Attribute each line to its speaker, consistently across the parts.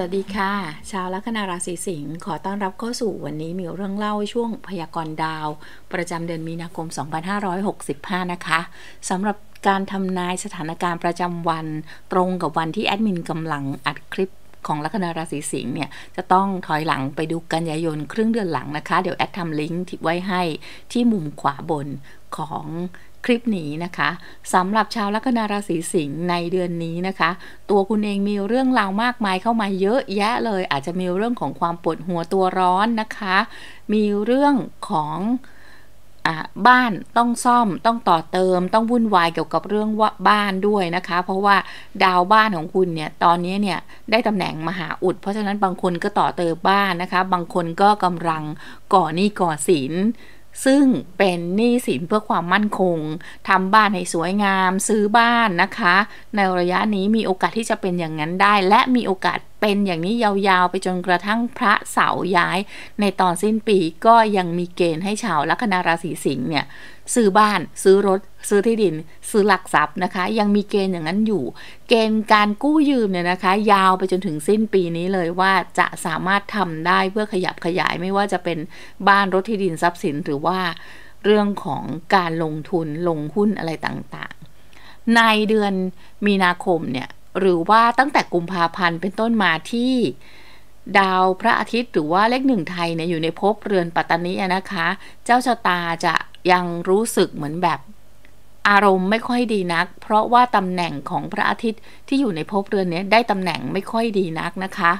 Speaker 1: สวัสดีค่ะชาวลัคนาราศีสิงห์ขอต้อนรับเข้าสู่วันนี้มีเรื่องเล่าช่วงพยากรณ์ดาว ประจำเดือนมีนาคม 2565 นะคะสำหรับการทำนายสถานการณ์ประจำวัน ตรงกับวันที่แอดมินกำลังอัดคลิปของลัคนาราศีสิงห์เนี่ยจะต้องถอยหลังไปดูกันยายนครึ่งเดือนหลังนะคะเดี๋ยวแอดทำลิงก์ไว้ให้ที่มุมขวาบนของลิปนี้นะคะสำหรับชาวลัคนาราศีสิงห์ในเดือนนี้นะคะ ตัวคุณเองมีเรื่องราวมากมายเข้ามาเยอะแยะเลย อาจจะมีเรื่องของความปวดหัวตัวร้อนนะคะ มีเรื่องของบ้านต้องซ่อมต้องต่อเติมต้องวุ่นวายเกี่ยวกับเรื่องว่าบ้านด้วยนะคะเพราะว่าดาวบ้านของคุณเนี่ยตอนนี้เนี่ยได้ตำแหน่งมหาอุดเพราะฉะนั้นบางคนก็ต่อเติมบ้านนะคะ บางคนก็กำลังก่อหนี้ก่อสินซึ่งเป็นหนี้สินเพื่อความมั่นคง ทำบ้านให้สวยงามซื้อบ้านนะคะ ในระยะนี้มีโอกาสที่จะเป็นอย่างนั้นได้ และมีโอกาสเป็นอย่างนี้ยาวๆ ไปจนกระทั่งพระเสาย้าย ในตอนสิ้นปีก็ยังมีเกณฑ์ให้ชาวลัคนาราศีสิงห์เนี่ย ซื้อบ้านซื้อรถซื้อที่ดิน ซื้อหลักทรัพย์นะคะยังมีเกณฑ์อย่างนั้นอยู่ เกณฑ์การกู้ยืมเนี่ยนะคะ ยาวไปจนถึงสิ้นปีนี้เลยว่าจะสามารถทำได้เพื่อขยับขยายไม่ว่าจะเป็นบ้านรถที่ดินทรัพย์สินหรือว่าเรื่องของการลงทุนลงหุ้นอะไรต่าง ๆ ในเดือนมีนาคมเนี่ยหรือว่าตั้งแต่กุมภาพันธ์ เป็นต้นมาที่ ดาวพระอาทิตย์หรือว่าเลขหนึ่งไทยเนี่ยอยู่ในภพเรือนปัตตานีนะคะ เจ้าชะตาจะยังรู้สึกเหมือนแบบอารมณ์ไม่ค่อยดีนักเพราะว่าตำแหน่งของพระอาทิตย์ที่อยู่ในภพเรือนนี้ได้ตำแหน่งไม่ค่อยดีนักนะคะ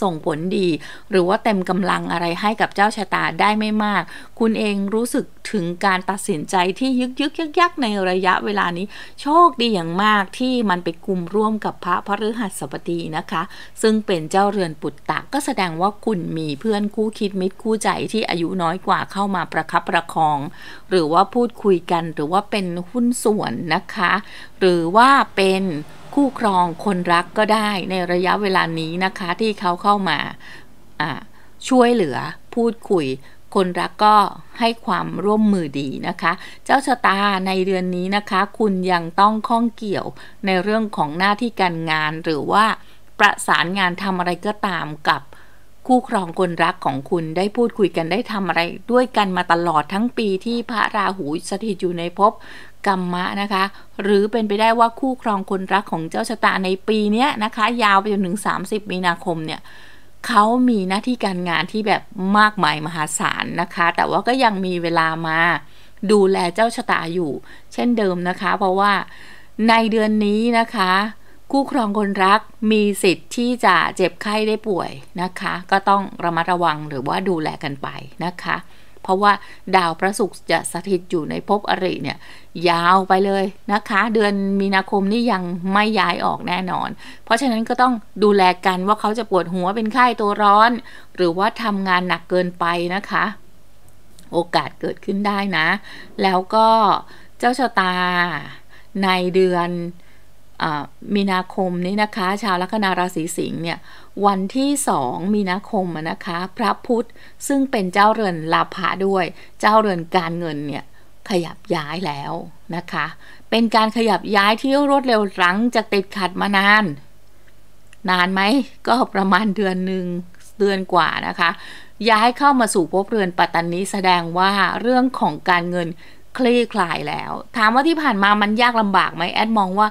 Speaker 1: ส่งผลดีหรือว่าเต็มกำลังอะไรให้กับเจ้าชะตาได้ไม่มาก คุณเองรู้สึกถึงการตัดสินใจที่ยึกยึกยักยักในระยะเวลานี้ โชคดีอย่างมากที่มันไปกลุ่มร่วมกับพระพฤหัสบดีนะคะ ซึ่งเป็นเจ้าเรือนปุตตะก็แสดงว่าคุณมีเพื่อนคู่คิดมิตรคู่ใจที่อายุน้อยกว่าเข้ามาประคับประคองหรือว่าพูดคุยกันหรือว่าเป็นหุ้นส่วนนะคะ หรือว่าเป็นคู่ครองคนรักก็ได้ในระยะเวลานี้นะคะที่เขาเข้ามาช่วยเหลือพูดคุย คนรักก็ให้ความร่วมมือดีนะคะ เจ้าชะตาในเดือนนี้นะคะ คุณยังต้องข้องเกี่ยวในเรื่องของหน้าที่การงานหรือว่าประสานงานทำอะไรก็ตามกับคู่ครองคนรักของคุณได้พูดคุยกันได้ทำอะไร ด้วยกันมาตลอดทั้งปีที่พระราหูสถิตอยู่ในภพกรรมะนะคะหรือเป็นไปได้ว่าคู่ครองคนรักของเจ้าชะตาในปีนี้นะคะยาวไปจนถึง30 มีนาคมเนี่ยเขามีหน้าที่การงานที่แบบมากมายมหาศาลนะคะ แต่ว่าก็ยังมีเวลามาดูแลเจ้าชะตาอยู่ เช่นเดิมนะคะ เพราะว่าในเดือนนี้นะคะ คู่ครองคนรักมีสิทธิ์ที่จะเจ็บไข้ได้ป่วยนะคะ ก็ต้องระมัดระวังหรือว่าดูแลกันไปนะคะเพราะว่าดาวพระศุกร์จะสถิตอยู่ในภพอริเนี่ยยาวไปเลยนะคะ เดือนมีนาคมนี่ยังไม่ย้ายออกแน่นอนเพราะฉะนั้นก็ต้องดูแลกันว่าเขาจะปวดหัวเป็นไข้ตัวร้อน หรือว่าทำงานหนักเกินไปนะคะโอกาสเกิดขึ้นได้นะแล้วก็เจ้าชะตาในเดือนมีนาคมนี้นะคะ ชาวลัคนาราศีสิงห์เนี่ย วันที่สองมีนาคมนะคะ พระพุธซึ่งเป็นเจ้าเรือนลาภะด้วย เจ้าเรือนการเงินเนี่ยขยับย้ายแล้วนะคะ เป็นการขยับย้ายที่รวดเร็วหลังจากติดขัดมานาน นานไหมก็ประมาณเดือนหนึ่งเดือนกว่านะคะ ย้ายเข้ามาสู่ภพเรือนปัตตานีแสดงว่าเรื่องของการเงินคลี่คลายแล้ว ถามว่าที่ผ่านมามันยากลำบากไหมแอดมองว่า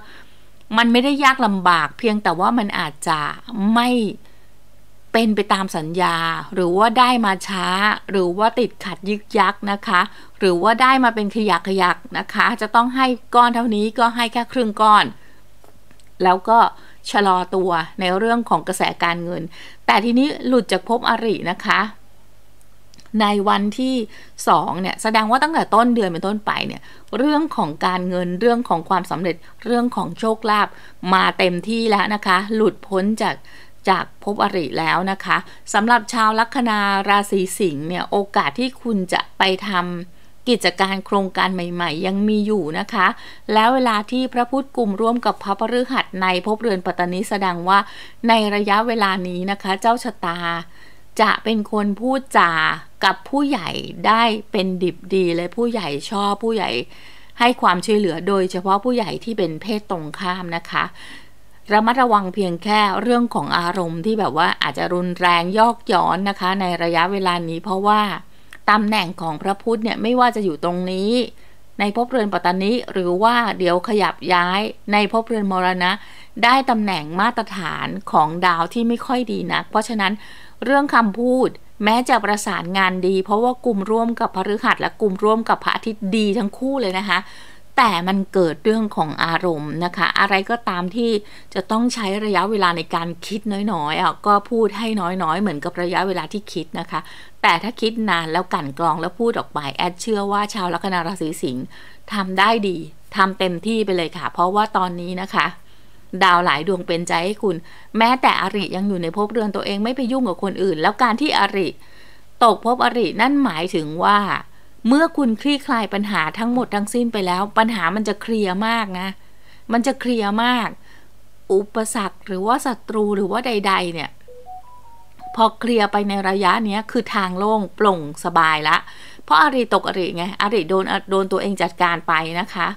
Speaker 1: มันไม่ได้ยากลำบากเพียงแต่ว่ามันอาจจะไม่เป็นไปตามสัญญา หรือว่าได้มาช้า หรือว่าติดขัดยึกยักนะคะ หรือว่าได้มาเป็นขยักขยักนะคะ จะต้องให้ก้อนเท่านี้ก็ให้แค่ครึ่งก้อน แล้วก็ชะลอตัวในเรื่องของกระแสการเงิน แต่ทีนี้หลุดจากภพอรินะคะในวันที่2เนี่ยแสดงว่าตั้งแต่ต้นเดือนเป็นต้นไปเนี่ยเรื่องของการเงินเรื่องของความสำเร็จเรื่องของโชคลาภมาเต็มที่แล้วนะคะ หลุดพ้นจากจากภพอริแล้วนะคะสำหรับชาวลัคนาราศีสิงห์เนี่ยโอกาสที่คุณจะไปทำกิจการโครงการใหม่ ๆ ยังมีอยู่นะคะ แล้วเวลาที่พระพุทธกลุ่มร่วมกับพระพฤหัสในภพเรือนปัตตานีแสดงว่าในระยะเวลานี้นะคะ เจ้าชะตาจะเป็นคนพูดจา กับผู้ใหญ่ได้เป็นดิบดีเลย ผู้ใหญ่ชอบผู้ใหญ่ให้ความช่วยเหลือโดยเฉพาะผู้ใหญ่ที่เป็นเพศตรงข้ามนะคะระมัดระวังเพียงแค่เรื่องของอารมณ์ที่แบบว่าอาจจะรุนแรงยอกย้อนนะคะ ในระยะเวลานี้ เพราะว่าตำแหน่งของพระพุทธเนี่ยไม่ว่าจะอยู่ตรงนี้ในภพเรือนปัตตานิหรือว่าเดี๋ยวขยับย้ายในภพเรือนมรณะได้ตำแหน่งมาตรฐานของดาวที่ไม่ค่อยดีนักเพราะฉะนั้นเรื่องคำพูดแม้จะประสานงานดีเพราะว่ากลุ่มร่วมกับพฤหัสและกลุ่มร่วมกับพระอาทิตย์ดีทั้งคู่เลยนะคะแต่มันเกิดเรื่องของอารมณ์นะคะ อะไรก็ตามที่จะต้องใช้ระยะเวลาในการคิดน้อยๆอ่ะก็พูดให้น้อยๆ เหมือนกับระยะเวลาที่คิดนะคะ แต่ถ้าคิดนานแล้วกันกรองแล้วพูดออกไปแอดเชื่อว่าชาวลัคนาราศีสิงห์ทำได้ดีทำเต็มที่ไปเลยค่ะ เพราะว่าตอนนี้นะคะ ดาวหลายดวงเป็นใจให้คุณ แม้แต่อริยังอยู่ในภพเรือนตัวเองไม่ไปยุ่งกับคนอื่น แล้วการที่อริตกภพอรินั่นหมายถึงว่าเมื่อคุณคลี่คลายปัญหาทั้งหมดทั้งสิ้นไปแล้ว ปัญหามันจะเคลียร์มากนะ มันจะเคลียร์มาก อุปสรรค หรือว่าศัตรูหรือว่าใด ๆ เนี่ย พอเคลียร์ไปในระยะเนี้ย คือทางโล่งโปร่งสบายละเพราะอาริตกอริไงอริโดนโดนตัวเองจัดการไปนะคะ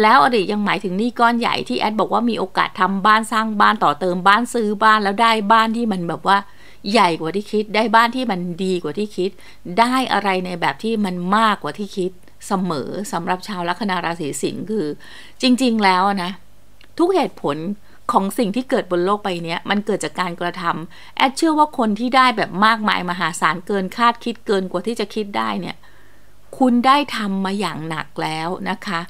Speaker 1: แล้วอริยังหมายถึงหนี้ก้อนใหญ่ที่แอดบอกว่ามีโอกาสทำบ้านสร้างบ้านต่อเติมบ้านซื้อบ้านแล้วได้บ้านที่มันแบบว่าใหญ่กว่าที่คิดได้บ้านที่มันดีกว่าที่คิด ได้อะไรในแบบที่มันมากกว่าที่คิด เสมอสำหรับชาวลัคนาราศีสิงห์คือ จริงๆแล้วนะ ทุกเหตุผลของสิ่งที่เกิดบนโลกไปเนี้ยมันเกิดจากการกระทำแอดเชื่อว่าคนที่ได้แบบมากมายมหาศาลเกินคาดคิดเกินกว่าที่จะคิดได้เนี่ย คุณได้ทำมาอย่างหนักแล้วนะคะ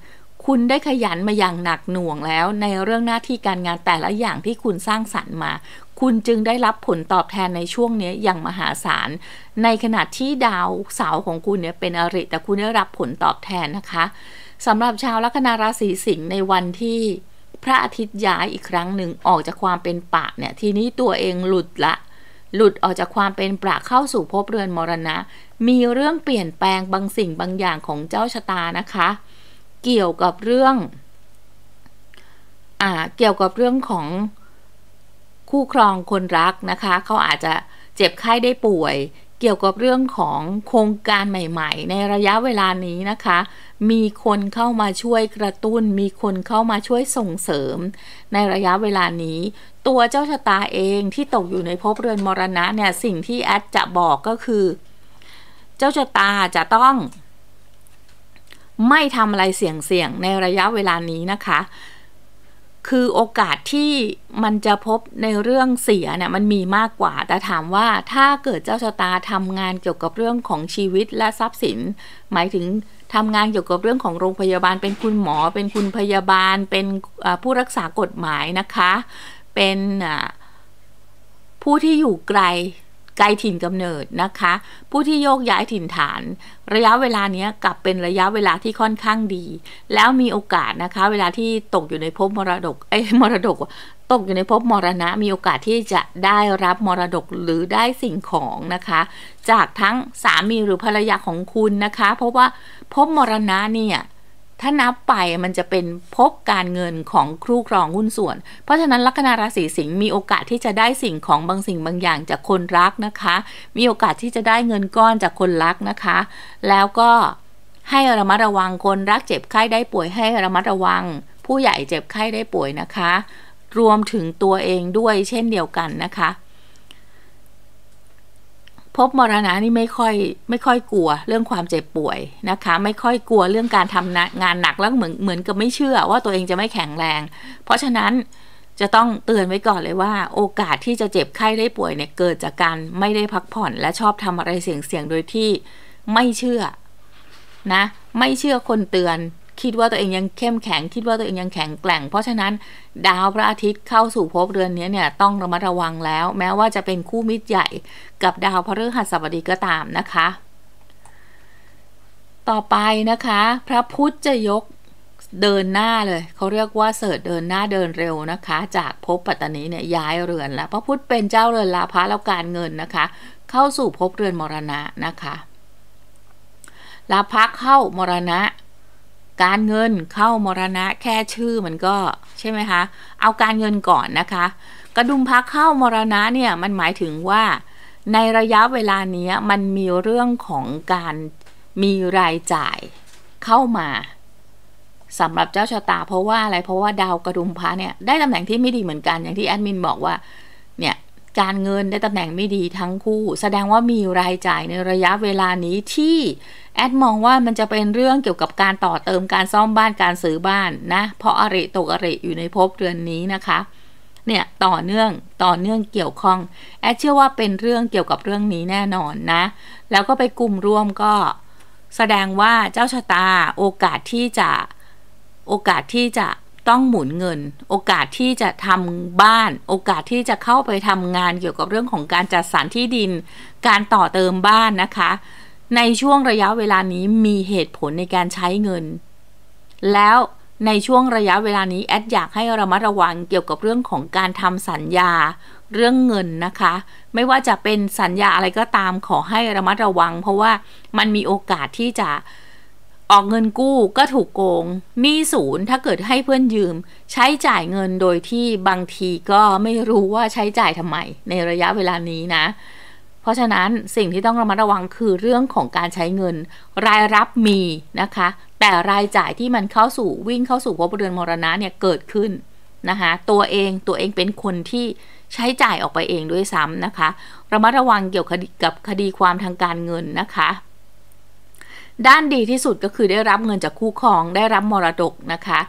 Speaker 1: คุณได้ขยันมาอย่างหนักหน่วงแล้วในเรื่องหน้าที่การงานแต่ละอย่างที่คุณสร้างสรรค์มา คุณจึงได้รับผลตอบแทนในช่วงนี้อย่างมหาศาลในขณะที่ดาวเสาของคุณเนี่ยเป็นอริแต่คุณได้รับผลตอบแทนนะคะสำหรับชาวลัคนาราศีสิงห์ในวันที่พระอาทิตย์ย้ายอีกครั้งหนึ่งออกจากความเป็นปะเนี่ย ทีนี้ตัวเองหลุดละ หลุดออกจากความเป็นปะเข้าสู่ภพเรือนมรณะ มีเรื่องเปลี่ยนแปลงบางสิ่งบางอย่างของเจ้าชะตานะคะเกี่ยวกับเรื่อง อ่า เกี่ยวกับเรื่องของคู่ครองคนรักนะคะ เขาอาจจะเจ็บไข้ได้ป่วย เกี่ยวกับเรื่องของโครงการใหม่ ๆ ในระยะเวลานี้นะคะ มีคนเข้ามาช่วยกระตุ้น มีคนเข้ามาช่วยส่งเสริม ในระยะเวลานี้ ตัวเจ้าชะตาเองที่ตกอยู่ในภพเรือนมรณะเนี่ย สิ่งที่แอดจะบอกก็คือ เจ้าชะตาจะต้องไม่ทำอะไรเสี่ยงๆ ในระยะเวลานี้นะคะ คือโอกาสที่มันจะพบในเรื่องเสียเนี่ยมันมีมากกว่า แต่ถามว่าถ้าเกิดเจ้าชะตาทำงานเกี่ยวกับเรื่องของชีวิตและทรัพย์สิน หมายถึงทำงานเกี่ยวกับเรื่องของโรงพยาบาล เป็นคุณหมอ เป็นคุณพยาบาล เป็นผู้รักษากฎหมายนะคะ เป็นผู้ที่อยู่ไกลไกลถิ่นกำเนิดนะคะ ผู้ที่โยกย้ายถิ่นฐาน ระยะเวลานี้กลับเป็นระยะเวลาที่ค่อนข้างดี แล้วมีโอกาสนะคะ เวลาที่ตกอยู่ในภพมรดกไอ้มรดกตกอยู่ในภพมรณะมีโอกาสที่จะได้รับมรดกหรือได้สิ่งของนะคะจากทั้งสามีหรือภรรยาของคุณนะคะเพราะว่าภพมรณะเนี่ยถ้านับไปมันจะเป็นพบการเงินของครูครองหุ้นส่วน เพราะฉะนั้นลัคนาราศีสิงห์มีโอกาสที่จะได้สิ่งของบางสิ่งบางอย่างจากคนรักนะคะ มีโอกาสที่จะได้เงินก้อนจากคนรักนะคะ แล้วก็ให้ระมัดระวังคนรัก เจ็บไข้ได้ป่วยให้ระมัดระวังผู้ใหญ่เจ็บไข้ได้ป่วยนะคะ รวมถึงตัวเองด้วยเช่นเดียวกันนะคะพบมรณะนี่ไม่ค่อยไม่ค่อยกลัวเรื่องความเจ็บป่วยนะคะ ไม่ค่อยกลัวเรื่องการทำงานหนักแล้วเหมือนเหมือนกับไม่เชื่อว่าตัวเองจะไม่แข็งแรง เพราะฉะนั้นจะต้องเตือนไว้ก่อนเลยว่า โอกาสที่จะเจ็บไข้ได้ป่วยเนี่ยเกิดจากการไม่ได้พักผ่อนและชอบทำอะไรเสี่ยงๆโดยที่ไม่เชื่อนะ ไม่เชื่อคนเตือนคิดว่าตัวเองยังเข้มแข็ง คิดว่าตัวเองยังแข็งแกร่ง เพราะฉะนั้นดาวพระอาทิตย์เข้าสู่ภพเรือนนี้เนี่ย ต้องระมัดระวังแล้วแม้ว่าจะเป็นคู่มิตรใหญ่กับดาวพฤหัสบดีก็ตามนะคะ ต่อไปนะคะ พระพุทธจะยกเดินหน้าเลยเขาเรียกว่าเสิร์เดินหน้าเดินเร็วนะคะ จากภพปัตตานีเนี่ยย้ายเรือนแล้วพระพุทธเป็นเจ้าเรือนลาภะแล้วการเงินนะคะ เข้าสู่ภพเรือนมรณะนะคะลาภะเข้ามรณะการเงินเข้ามรณะแค่ชื่อมันก็ใช่ไหมคะเอาการเงินก่อนนะคะ กระดุมพักเข้ามรณะเนี่ย มันหมายถึงว่าในระยะเวลานี้มันมีเรื่องของการมีรายจ่ายเข้ามาสำหรับเจ้าชะตาเพราะว่าอะไร เพราะว่าดาวกระดุมพระเนี่ยได้ตำแหน่งที่ไม่ดีเหมือนกันอย่างที่แอดมินบอกว่าเนี่ยการเงินได้ตำแหน่งไม่ดีทั้งคู่ แสดงว่ามีรายจ่ายในระยะเวลานี้ที่ แอดมองว่ามันจะเป็นเรื่องเกี่ยวกับการต่อเติมการซ่อมบ้านการซื้อบ้านนะ เพราะอริตกอริอยู่ในภพเรือนนี้นะคะ เนี่ยต่อเนื่องต่อเนื่องเกี่ยวข้องแอดเชื่อว่าเป็นเรื่องเกี่ยวกับเรื่องนี้แน่นอนนะ แล้วก็ไปกลุ่มร่วมก็แสดงว่าเจ้าชะตาโอกาสที่จะโอกาสที่จะต้องหมุนเงิน โอกาสที่จะทำบ้านโอกาสที่จะเข้าไปทำงานเกี่ยวกับเรื่องของการจัดสรรที่ดิน การต่อเติมบ้านนะคะ ในช่วงระยะเวลานี้มีเหตุผลในการใช้เงิน แล้วในช่วงระยะเวลานี้แอดอยากให้ระมัดระวังเกี่ยวกับเรื่องของการทำสัญญาเรื่องเงินนะคะ ไม่ว่าจะเป็นสัญญาอะไรก็ตามขอให้ระมัดระวังเพราะว่ามันมีโอกาสที่จะออกเงินกู้ก็ถูกโกงหนี้ศูนย์ถ้าเกิดให้เพื่อนยืม ใช้จ่ายเงินโดยที่บางทีก็ไม่รู้ว่าใช้จ่ายทำไม ในระยะเวลานี้นะ เพราะฉะนั้นสิ่งที่ต้องระมัดระวังคือเรื่องของการใช้เงิน รายรับมีนะคะ แต่รายจ่ายที่มันเข้าสู่วิ่งเข้าสู่ภพเดือนมรณะเนี่ยเกิดขึ้นนะคะตัวเองตัวเองเป็นคนที่ใช้จ่ายออกไปเองด้วยซ้ำนะคะระมัดระวังเกี่ยวกับคดีความทางการเงินนะคะด้านดีที่สุดก็คือได้รับเงินจากคู่ครอง ได้รับมรดกนะคะ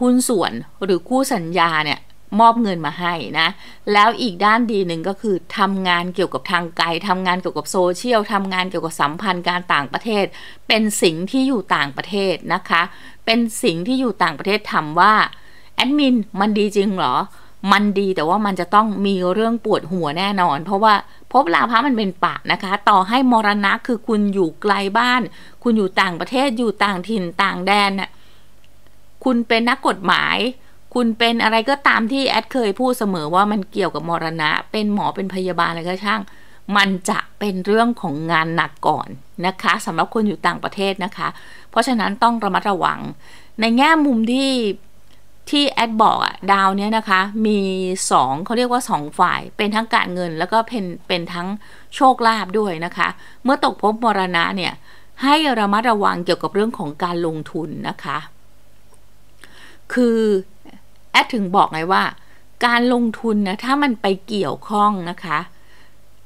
Speaker 1: หุ้นส่วนหรือคู่สัญญาเนี่ย มอบเงินมาให้นะ แล้วอีกด้านดีหนึ่งก็คือทำงานเกี่ยวกับทางไกลทำงานเกี่ยวกับโซเชียลทำงานเกี่ยวกับสัมพันธ์การต่างประเทศ เป็นสิ่งที่อยู่ต่างประเทศนะคะ เป็นสิ่งที่อยู่ต่างประเทศทำว่าแอดมินมันดีจริงเหรอ มันดีแต่ว่ามันจะต้องมีเรื่องปวดหัวแน่นอน เพราะว่าพพลาภะมันเป็นปะนะคะ ต่อให้มรณะคือคุณอยู่ไกลบ้าน คุณอยู่ต่างประเทศ อยู่ต่างถิ่น ต่างแดนน่ะคุณเป็นนักกฎหมาย คุณเป็นอะไรก็ตามที่แอดเคยพูดเสมอว่ามันเกี่ยวกับมรณะ เป็นหมอ เป็นพยาบาลอะไรก็ช่าง มันจะเป็นเรื่องของงานหนักก่อนนะคะสำหรับคนอยู่ต่างประเทศนะคะ เพราะฉะนั้นต้องระมัดระวังในแง่มุมที่ที่แอดบอกอะดาวเนี้ยนะคะ มี2เขาเรียกว่า 2 ฝ่าย เป็นทั้งการเงิน แล้วก็เป็นเป็นทั้งโชคลาภด้วยนะคะเมื่อตกพบมรณะเนี่ย ให้ระมัดระวังเกี่ยวกับเรื่องของการลงทุนนะคะคือแอดถึงบอกไงว่า การลงทุนนะถ้ามันไปเกี่ยวข้องนะคะ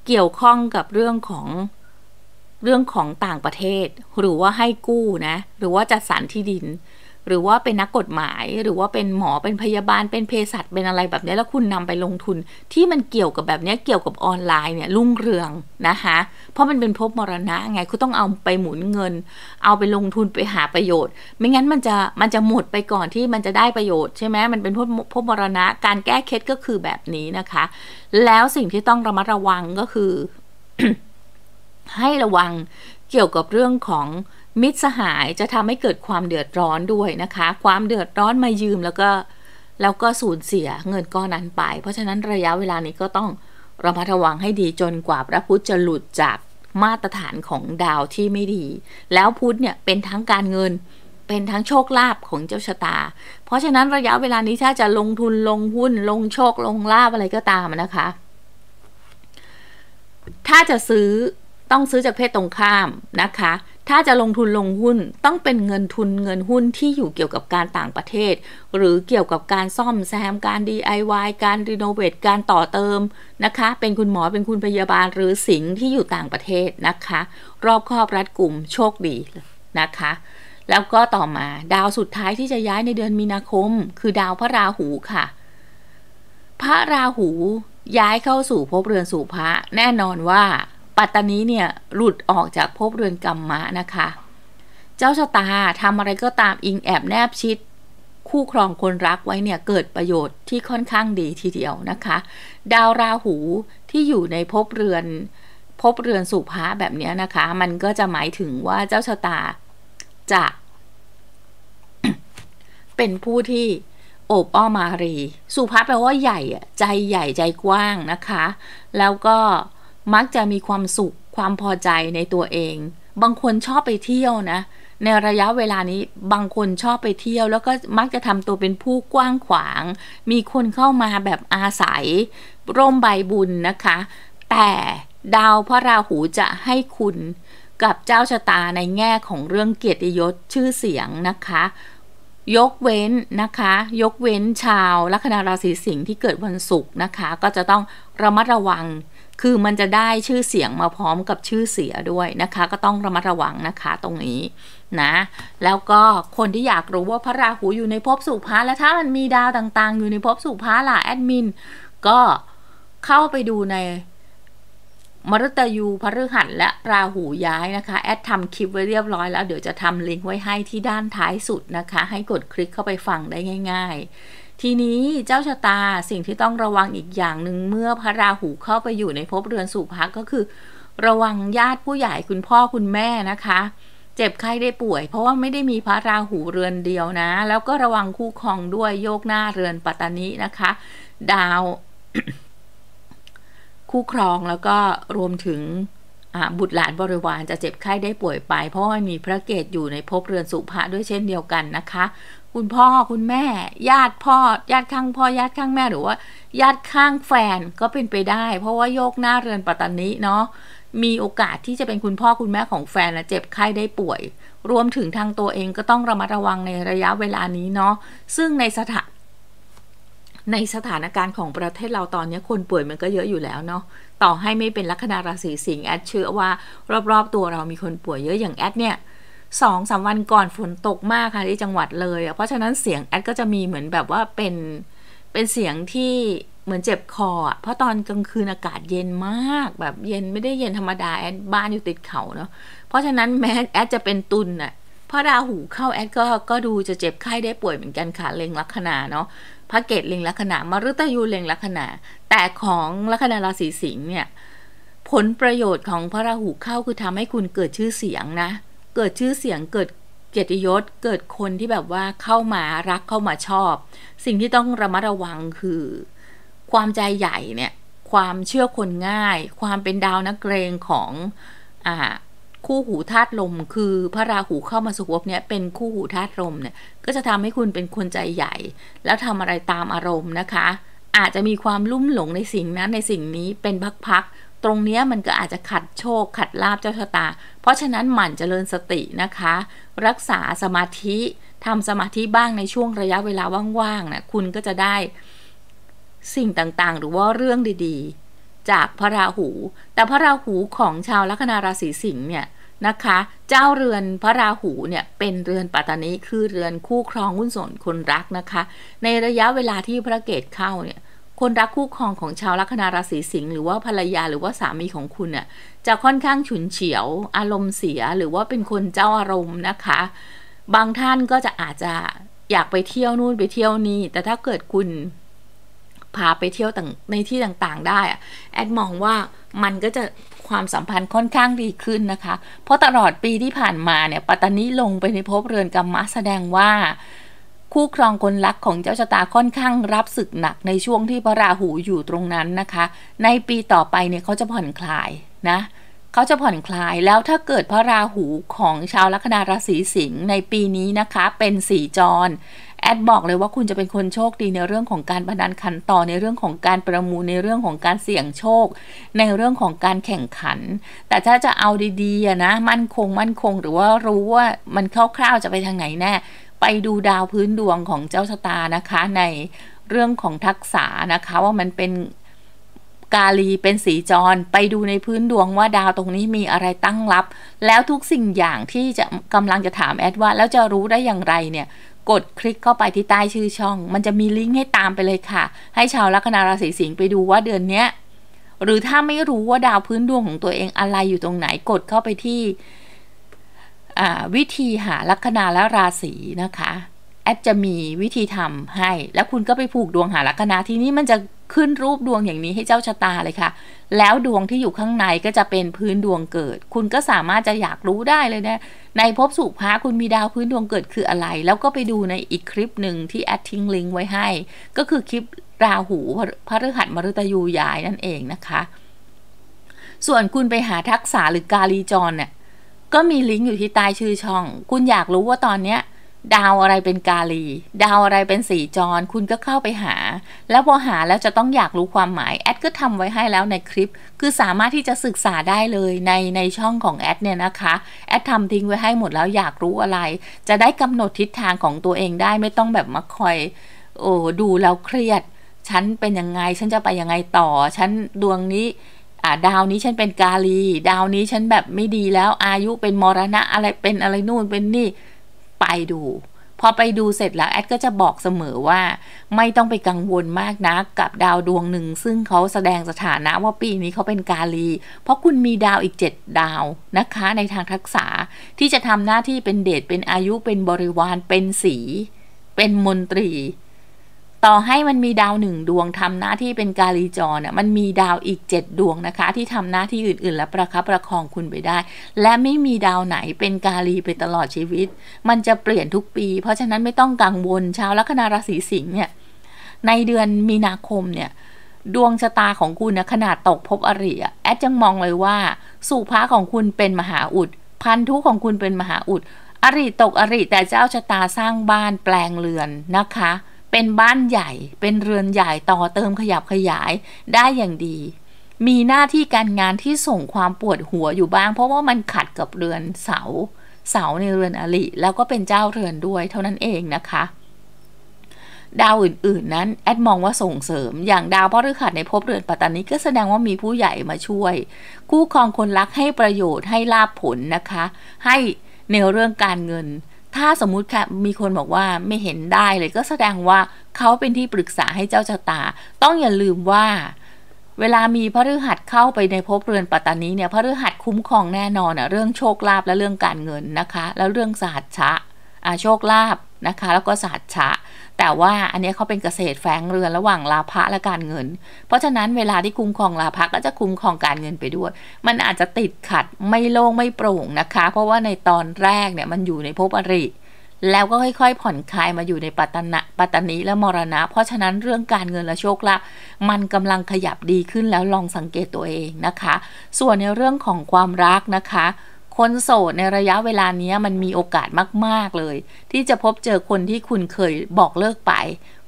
Speaker 1: เกี่ยวข้องกับเรื่องของเรื่องของต่างประเทศ หรือว่าให้กู้นะหรือว่าจัดสรรที่ดินหรือว่าเป็นนักกฎหมายหรือว่าเป็นหมอเป็นพยาบาลเป็นเภสัชเป็นอะไรแบบนี้แล้วคุณนำไปลงทุน ที่มันเกี่ยวกับแบบนี้เกี่ยวกับออนไลน์เนี่ยรุ่งเรืองนะคะเพราะมันเป็นภพมรณะไงคุณต้องเอาไปหมุนเงิน เอาไปลงทุนไปหาประโยชน์ ไม่งั้นมันจะมันจะหมดไปก่อนที่มันจะได้ประโยชน์ใช่ไหมมันเป็นพภพมรณะการแก้เคล็ดก็คือแบบนี้นะคะ แล้วสิ่งที่ต้องระมัดระวังก็คือ ให้ระวังเกี่ยวกับเรื่องของมิตรสหายจะทำให้เกิดความเดือดร้อนด้วยนะคะ ความเดือดร้อนมายืม แล้วก็แล้วก็สูญเสียเงินก้อนนั้นไป เพราะฉะนั้นระยะเวลานี้ก็ต้อง ระมัดระวังให้ดีจนกว่าพระพุทธจะหลุดจากมาตรฐานของดาวที่ไม่ดี แล้วพุธเนี่ยเป็นทั้งการเงินเป็นทั้งโชคลาภของเจ้าชะตา เพราะฉะนั้นระยะเวลานี้ถ้าจะลงทุนลงหุ้น ลงโชคลงลาบอะไรก็ตามนะคะ ถ้าจะซื้อต้องซื้อจากเพศตรงข้ามนะคะถ้าจะลงทุนลงหุ้นต้องเป็นเงินทุนเงินหุ้นที่อยู่เกี่ยวกับการต่างประเทศหรือเกี่ยวกับการซ่อมแซมการ DIY การรีโนเวทการต่อเติมนะคะ เป็นคุณหมอเป็นคุณพยาบาลหรือสิงที่อยู่ต่างประเทศนะคะ รอบครอบรัดกลุ่มโชคดีนะคะ แล้วก็ต่อมา ดาวสุดท้ายที่จะย้ายในเดือนมีนาคม คือดาวพระราหูค่ะ พระราหูย้ายเข้าสู่ภพเรือนสู่พระแน่นอนว่าปัตตานีเนี่ย หลุดออกจากภพเรือนกรรมมะนะคะ เจ้าชะตาทำอะไรก็ตามอิงแอบแนบชิด คู่ครองคนรักไว้เนี่ยเกิดประโยชน์ที่ค่อนข้างดีทีเดียวนะคะ ดาวราหูที่อยู่ในภพเรือนภพเรือนสุภาแบบนี้นะคะ มันก็จะหมายถึงว่าเจ้าชะตาจะเป็นผู้ที่ โอบอ้อมารีสุภาแปลว่าใหญ่ใจใหญ่ใจกว้างนะคะ แล้วก็มักจะมีความสุขความพอใจในตัวเอง บางคนชอบไปเที่ยวนะ ในระยะเวลานี้ บางคนชอบไปเที่ยวแล้วก็มักจะทำตัวเป็นผู้กว้างขวาง มีคนเข้ามาแบบอาศัย ร่มใบบุญนะคะ แต่ดาวพระราหูจะให้คุณกับเจ้าชะตาในแง่ของเรื่องเกียรติยศชื่อเสียงนะคะ ยกเว้นนะคะ ยกเว้นชาว ลัคนาราศีสิงห์ที่เกิดวันศุกร์นะคะ ก็จะต้องระมัดระวังคือมันจะได้ชื่อเสียงมาพร้อมกับชื่อเสียด้วยนะคะ ก็ต้องระมัดระวังนะคะตรงนี้นะแล้วก็คนที่อยากรู้ว่าพระราหูอยู่ในภพสุภาและถ้ามันมีดาวต่าง ๆ อยู่ในภพสุภาล่ะแอดมินก็เข้าไปดูในมรตยูพฤหัสและราหูย้ายนะคะแอดทำคลิปไว้เรียบร้อย แล้วเดี๋ยวจะทำลิงก์ไว้ให้ที่ด้านท้ายสุดนะคะให้กดคลิกเข้าไปฟังได้ง่าย ๆทีนี้เจ้าชะตาสิ่งที่ต้องระวังอีกอย่างหนึ่งเมื่อพระราหูเข้าไปอยู่ในภพเรือนสู่พักก็คือ ระวังญาติผู้ใหญ่คุณพ่อคุณแม่นะคะ เจ็บไข้ได้ป่วยเพราะว่าไม่ได้มีพระราหูเรือนเดียวนะ แล้วก็ระวังคู่ครองด้วยโยกหน้าเรือนปัตตานินะคะ ดาว คู่ครองแล้วก็รวมถึงบุตรหลานบริวารจะเจ็บไข้ได้ป่วยไปเพราะว่ามีพระเกตอยู่ในภพเรือนสุภะด้วยเช่นเดียวกันนะคะคุณพ่อคุณแม่ ญาติพ่อญาติข้างพ่อญาติข้างแม่หรือว่าญาติข้างแฟนก็เป็นไปได้ เพราะว่าโยกหน้าเรือนปัตตานีเนาะมีโอกาสที่จะเป็นคุณพ่อคุณแม่ของแฟนและเจ็บไข้ได้ป่วย รวมถึงทางตัวเองก็ต้องระมัดระวังในระยะเวลานี้เนาะซึ่งในสถานในสถานการณ์ของประเทศเราตอนนี้คนป่วยมันก็เยอะอยู่แล้วเนาะต่อให้ไม่เป็นลัคนาราศีสิงห์แอดเชื่อว่ารอบ ๆ ตัวเรามีคนป่วยเยอะอย่างแอดเนี่ยสองสาวันก่อนฝนตกมากค่ะที่จังหวัดเลย เพราะฉะนั้นเสียงแอดก็จะมีเหมือนแบบว่าเป็น เป็นเสียงที่เหมือนเจ็บคออ่ะ เพราะตอนกลางคืนอากาศเย็นมากแบบเย็นไม่ได้เย็นธรรมดาแอดบ้านอยู่ติดเขาเนาะ เพราะฉะนั้นแม้แอดจะเป็นตุนอ่ะพระราหูเข้าแอดก็ก็ดูจะเจ็บไข้ได้ป่วยเหมือนกันค่ะเล็งลัคนาเนาะพระเกตเล็งลัคนามารุตยูเล็งลัคนาแต่ของลัคนาราศีสิงห์เนี่ยผลประโยชน์ของพระราหูเข้าคือทำให้คุณเกิดชื่อเสียงนะเกิดชื่อเสียงเกิดเกียรติยศ เกิดคนที่แบบว่าเข้ามารักเข้ามาชอบ สิ่งที่ต้องระมัดระวังคือ ความใจใหญ่เนี่ยความเชื่อคนง่ายความเป็นดาวนักเกรงของ อ่า คู่หูธาตุลม คือพระราหูเข้ามาสุภบเนี่ยเป็นคู่หูธาตุลมเนี่ยก็จะทำให้คุณเป็นคนใจใหญ่ แล้วทำอะไรตามอารมณ์นะคะ อาจจะมีความลุ่มหลงในสิ่งนั้นในสิ่งนี้เป็นพักๆตรงนี้มันก็อาจจะขัดโชคขัดลาบเจ้าชะตา เพราะฉะนั้นหมั่นเจริญสตินะคะ รักษาสมาธิทำสมาธิบ้างในช่วงระยะเวลาว่างๆนะคุณก็จะได้สิ่งต่างๆหรือว่าเรื่องดีๆ จากพระราหูแต่พระราหูของชาวลัคนาราศีสิงห์เนี่ย นะคะ เจ้าเรือนพระราหูเนี่ยเป็นเรือนปัตตานีคือเรือนคู่ครองวุ่นสนคนรักนะคะ ในระยะเวลาที่พระเกตเข้าเนี่ยคนรักคู่ครองของชาวลัคนาราศีสิงห์หรือว่าภรรยาหรือว่าสามีของคุณน่ะจะค่อนข้างฉุนเฉียว อารมณ์เสียหรือว่าเป็นคนเจ้าอารมณ์นะคะ บางท่านก็จะอาจจะอยากไปเที่ยวนู่นไปเที่ยวนี่แต่ถ้าเกิดคุณพาไปเที่ยวต่างในที่ต่างๆได้อะแอดมองว่ามันก็จะความสัมพันธ์ค่อนข้างดีขึ้นนะคะ เพราะตลอดปีที่ผ่านมาเนี่ยปัตตานีลงไปในภพเรือนกรรมะแสดงว่าคู่ครองคนรักของเจ้าชะตาค่อนข้างรับศึกหนักในช่วงที่พระราหูอยู่ตรงนั้นนะคะ ในปีต่อไปเนี่ยเขาจะผ่อนคลายนะ เขาจะผ่อนคลายแล้วถ้าเกิดพระราหูของชาวลัคนาราศีสิงห์ในปีนี้นะคะเป็นสีจร แอดบอกเลยว่าคุณจะเป็นคนโชคดีในเรื่องของการันันขันต่อในเรื่องของการประมูลในเรื่องของการเสี่ยงโชค ในเรื่องของการแข่งขัน แต่ถ้าจะเอาดีๆนะ มั่นคงมั่นคง หรือว่ารู้ว่ามันคร่าวๆจะไปทางไหนแน่ไปดูดาวพื้นดวงของเจ้าชะตานะคะ ในเรื่องของทักษะนะคะว่ามันเป็นกาลีเป็นสีจร ไปดูในพื้นดวงว่าดาวตรงนี้มีอะไรตั้งรับ แล้วทุกสิ่งอย่างที่จะกำลังจะถามแอดว่าแล้วจะรู้ได้อย่างไรเนี่ยกดคลิกเข้าไปที่ใต้ชื่อช่อง มันจะมีลิงก์ให้ตามไปเลยค่ะ ให้ชาวลัคนาราศีสิงห์ไปดูว่าเดือนนี้หรือถ้าไม่รู้ว่าดาวพื้นดวงของตัวเองอะไรอยู่ตรงไหนกดเข้าไปที่วิธีหาลัคนาและราศีนะคะแอดจะมีวิธีทำให้ แล้วคุณก็ไปผูกดวงหาลัคนาที่นี้มันจะขึ้นรูปดวงอย่างนี้ให้เจ้าชะตาเลยค่ะ แล้วดวงที่อยู่ข้างในก็จะเป็นพื้นดวงเกิด คุณก็สามารถจะอยากรู้ได้เลยนะ ในภพสุภาคุณมีดาวพื้นดวงเกิดคืออะไร แล้วก็ไปดูในอีกคลิปหนึ่งที่แอดทิ้งลิงก์ไว้ให้ ก็คือคลิปราหูพระฤหัสมฤตยูยายนั่นเองนะคะ ส่วนคุณไปหาทักษะหรือกาลีจรเนี่ยก็มีลิงก์อยู่ที่ใต้ชื่อช่อง คุณอยากรู้ว่าตอนเนี้ยดาวอะไรเป็นกาลี ดาวอะไรเป็นสีจร คุณก็เข้าไปหา แล้วพอหาแล้วจะต้องอยากรู้ความหมายแอดก็ทำไว้ให้แล้วในคลิป คือสามารถที่จะศึกษาได้เลยในในช่องของแอดเนี่ยนะคะ แอดทำทิ้งไว้ให้หมดแล้วอยากรู้อะไร จะได้กำหนดทิศทางของตัวเองได้ไม่ต้องแบบมาคอย โอ้ดูแล้วเครียด ฉันเป็นยังไง ฉันจะไปยังไงต่อฉันดวงนี้ดาวนี้ฉันเป็นกาลีดาวนี้ฉันแบบไม่ดีแล้วอายุเป็นมรณะอะไรเป็นอะไรนู่นเป็นนี่ ไปดูพอไปดูเสร็จแล้วแอดก็จะบอกเสมอว่า ไม่ต้องไปกังวลมากนะกับดาวดวงหนึ่งซึ่งเขาแสดงสถานะว่าปีนี้เขาเป็นกาลี เพราะคุณมีดาวอีก7ดาวนะคะในทางทักษะที่จะทำหน้าที่เป็นเดชเป็นอายุเป็นบริวารเป็นสีเป็นมนตรีต่อให้มันมีดาวหนึ่งดวงทำหน้าที่เป็นกาลีจรน่ะมันมีดาวอีก 7 ดวงนะคะ ที่ทำหน้าที่อื่นๆ และประคับประคองคุณไปได้ และไม่มีดาวไหนเป็นกาลีไปตลอดชีวิต มันจะเปลี่ยนทุกปี เพราะฉะนั้นไม่ต้องกังวลชาวลัคนาราศีสิงห์เนี่ย ในเดือนมีนาคมเนี่ย ดวงชะตาของคุณนะขนาดตกพบอริยแอดยังมองเลยว่าสุภาของคุณเป็นมหาอุด พันธุของคุณเป็นมหาอุด อริตกอริแต่เจ้าชะตาสร้างบ้านแปลงเรือนนะคะเป็นบ้านใหญ่เป็นเรือนใหญ่ต่อเติมขยับขยายได้อย่างดี มีหน้าที่การงานที่ส่งความปวดหัวอยู่บ้างเพราะว่ามันขัดกับเรือนเสา เสา ในเรือนอลิ แล้วก็เป็นเจ้าเรือนด้วยเท่านั้นเองนะคะ ดาวอื่นๆ นั้นแอดมองว่าส่งเสริม อย่างดาวพฤหัสในภพเรือนปัตตานีก็แสดงว่ามีผู้ใหญ่มาช่วย คู่ครองคนรักให้ประโยชน์ให้ลาภผลนะคะ ให้ในเรื่องการเงินถ้าสมมุติค่ะมีคนบอกว่าไม่เห็นได้เลยก็แสดงว่าเขาเป็นที่ปรึกษาให้เจ้าชะตา ต้องอย่าลืมว่าเวลามีพระฤหัสเข้าไปในภพเรือนปัตตานีเนี่ยพระฤหัสคุ้มครองแน่นอนอะเรื่องโชคลาภและเรื่องการเงินนะคะ แล้วเรื่องสหัชชะอาโชคลาภนะคะแล้วก็ศาสชะ แต่ว่าอันนี้เขาเป็นเกษตรแฝงเรือนระหว่างลาภะและการเงิน เพราะฉะนั้นเวลาที่คุ้มครองลาภะก็จะคุ้มครองการเงินไปด้วย มันอาจจะติดขัดไม่โล่งไม่โปร่งนะคะ เพราะว่าในตอนแรกเนี่ยมันอยู่ในภพอริ แล้วก็ค่อยๆผ่อนคลายมาอยู่ในปัตนะปัตตนิและมรณะ เพราะฉะนั้นเรื่องการเงินและโชคลาภมันกำลังขยับดีขึ้นแล้วลองสังเกตตัวเองนะคะ ส่วนในเรื่องของความรักนะคะคนโสดในระยะเวลานี้มันมีโอกาสมากๆเลย ที่จะพบเจอคนที่คุณเคยบอกเลิกไป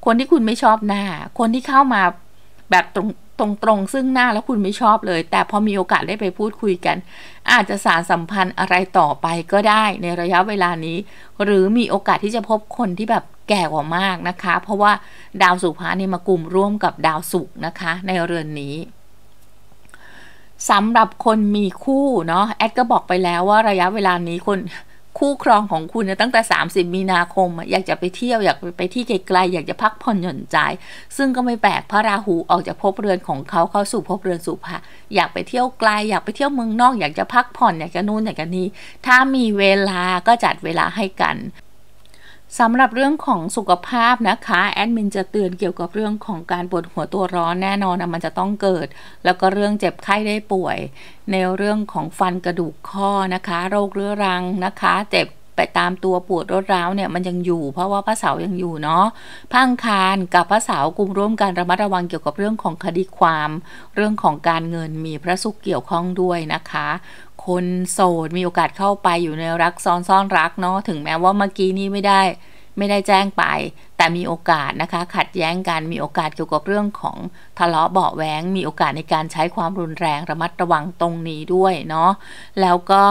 Speaker 1: คนที่คุณไม่ชอบหน้า คนที่เข้ามาแบบตรงตรงตรงซึ่งหน้าแล้วคุณไม่ชอบเลย แต่พอมีโอกาสได้ไปพูดคุยกัน อาจจะสารสัมพันธ์อะไรต่อไปก็ได้ในระยะเวลานี้ หรือมีโอกาสที่จะพบคนที่แบบแก่กว่ามากนะคะ เพราะว่าดาวสุภาเนี่ยมากลุ่มร่วมกับดาวศุกร์นะคะ ในเรือนนี้สำหรับคนมีคู่เนาะแอดก็บอกไปแล้วว่าระยะเวลานี้คนคู่ครองของคุณตั้งแต่ 30 มีนาคมอยากจะไปเที่ยวอยากไปที่ไกลๆอยากจะพักผ่อนหย่อนใจ ซึ่งก็ไม่แปลกพระราหูออกจากภพเรือนของเขาเข้าสู่ภพเรือนสุภาอยากไปเที่ยวไกล อยากไปเที่ยวเมืองนอกอยากจะพักผ่อนอยากจะนู่นอยากจะนี่ถ้ามีเวลาก็จัดเวลาให้กันสำหรับเรื่องของสุขภาพนะคะแอดมินจะเตือนเกี่ยวกับเรื่องของการปวดหัวตัวร้อนแน่นอนนะมันจะต้องเกิด แล้วก็เรื่องเจ็บไข้ได้ป่วย ในเรื่องของฟันกระดูกข้อนะคะโรคเรื้อรังนะคะเจ็บไปตามตัวปวดรดร้าวเนี่ยมันยังอยู่เพราะว่าพระเสายังอยู่เนาะพังคารกับพระเสากลุ่มร่วมกันระมัดระวังเกี่ยวกับเรื่องของคดีความเรื่องของการเงินมีพระสุขเกี่ยวข้องด้วยนะคะคนโสดมีโอกาสเข้าไปอยู่ในรักซ้อนซ่อนรักเนาะถึงแม้ว่าเมื่อกี้นี้ไม่ได้ ไม่ได้แจ้งไป แต่มีโอกาสนะคะ ขัดแย้งกัน มีโอกาสเกี่ยวกับเรื่องของทะเลาะเบาแหวงมีโอกาสในการใช้ความรุนแรงระมัดระวังตรงนี้ด้วยเนาะแล้วก็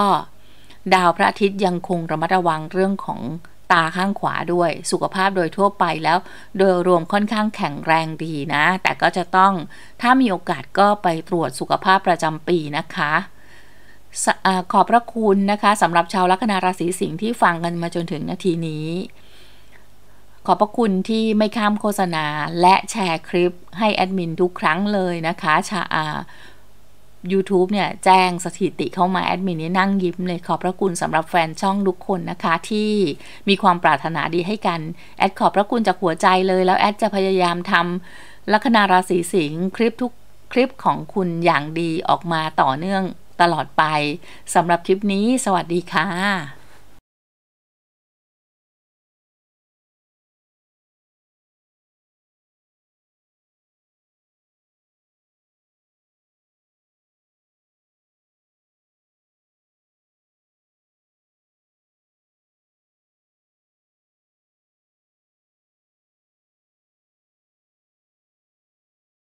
Speaker 1: ดาวพระอาทิตย์ยังคงระมัดระวังเรื่องของตาข้างขวาด้วย สุขภาพโดยทั่วไปแล้วโดยรวมค่อนข้างแข็งแรงดีนะ แต่ก็จะต้องถ้ามีโอกาสก็ไปตรวจสุขภาพประจำปีนะคะขอบพระคุณนะคะสำหรับชาวลัคนาราศีสิงห์ที่ฟังกันมาจนถึงนาทีนี้ ขอบพระคุณที่ไม่ข้ามโฆษณาและแชร์คลิปให้แอดมินทุกครั้งเลยนะคะชาอา YouTube เนี่ยแจ้งสถิติเข้ามาแอดมินนี่นั่งยิ้มเลยขอบพระคุณสำหรับแฟนช่อง ทุกคนนะคะ ที่มีความปรารถนาดีให้กันแอดขอบพระคุณจากหัวใจเลย แล้วแอดจะพยายามทำลัคนาราศีสิงห์คลิปทุกคลิปของคุณอย่างดีออกมาต่อเนื่องตลอดไปสำหรับคลิปนี้สวัสดีค่ะ